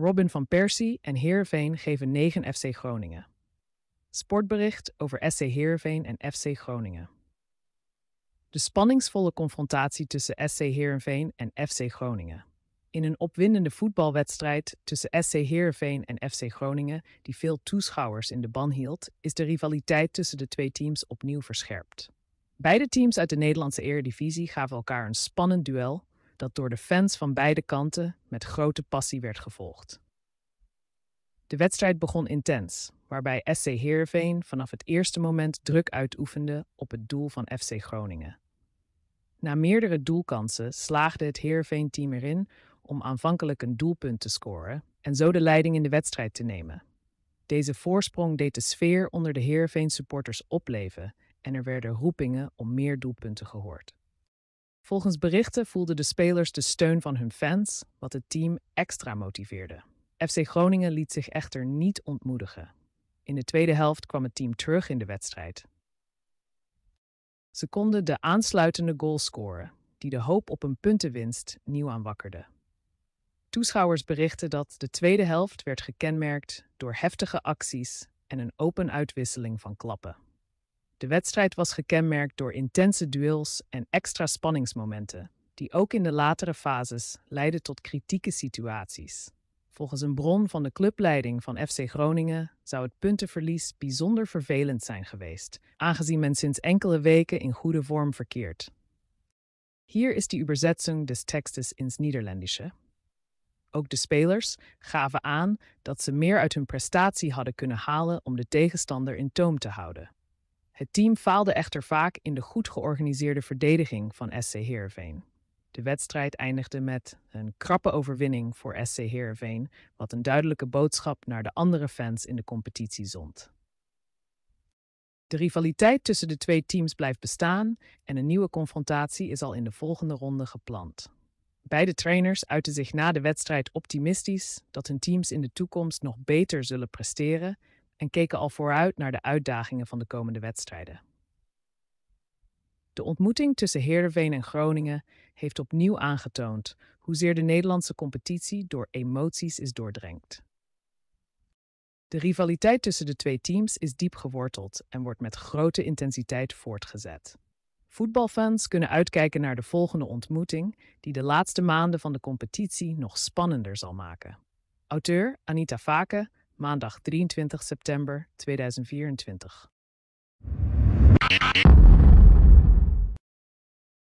Robin van Persie en Heerenveen geven 9 FC Groningen. Sportbericht over SC Heerenveen en FC Groningen. De spanningsvolle confrontatie tussen SC Heerenveen en FC Groningen. In een opwindende voetbalwedstrijd tussen SC Heerenveen en FC Groningen, die veel toeschouwers in de ban hield, is de rivaliteit tussen de twee teams opnieuw verscherpt. Beide teams uit de Nederlandse Eredivisie gaven elkaar een spannend duel dat door de fans van beide kanten met grote passie werd gevolgd. De wedstrijd begon intens, waarbij SC Heerenveen vanaf het eerste moment druk uitoefende op het doel van FC Groningen. Na meerdere doelkansen slaagde het Heerenveen-team erin om aanvankelijk een doelpunt te scoren en zo de leiding in de wedstrijd te nemen. Deze voorsprong deed de sfeer onder de Heerenveen-supporters opleven en er werden roepingen om meer doelpunten gehoord. Volgens berichten voelden de spelers de steun van hun fans, wat het team extra motiveerde. FC Groningen liet zich echter niet ontmoedigen. In de tweede helft kwam het team terug in de wedstrijd. Ze konden de aansluitende goal scoren, die de hoop op een puntenwinst nieuw aanwakkerde. Toeschouwers berichten dat de tweede helft werd gekenmerkt door heftige acties en een open uitwisseling van klappen. De wedstrijd was gekenmerkt door intense duels en extra spanningsmomenten, die ook in de latere fases leidden tot kritieke situaties. Volgens een bron van de clubleiding van FC Groningen zou het puntenverlies bijzonder vervelend zijn geweest, aangezien men sinds enkele weken in goede vorm verkeert. Hier is de übersetzung des in ins Niederländische. Ook de spelers gaven aan dat ze meer uit hun prestatie hadden kunnen halen om de tegenstander in toom te houden. Het team faalde echter vaak in de goed georganiseerde verdediging van SC Heerenveen. De wedstrijd eindigde met een krappe overwinning voor SC Heerenveen, wat een duidelijke boodschap naar de andere fans in de competitie zond. De rivaliteit tussen de twee teams blijft bestaan en een nieuwe confrontatie is al in de volgende ronde gepland. Beide trainers uiten zich na de wedstrijd optimistisch dat hun teams in de toekomst nog beter zullen presteren en keken al vooruit naar de uitdagingen van de komende wedstrijden. De ontmoeting tussen Heerenveen en Groningen heeft opnieuw aangetoond hoezeer de Nederlandse competitie door emoties is doordrenkt. De rivaliteit tussen de twee teams is diep geworteld en wordt met grote intensiteit voortgezet. Voetbalfans kunnen uitkijken naar de volgende ontmoeting, die de laatste maanden van de competitie nog spannender zal maken. Auteur Anita Vaken maandag 23 september 2024.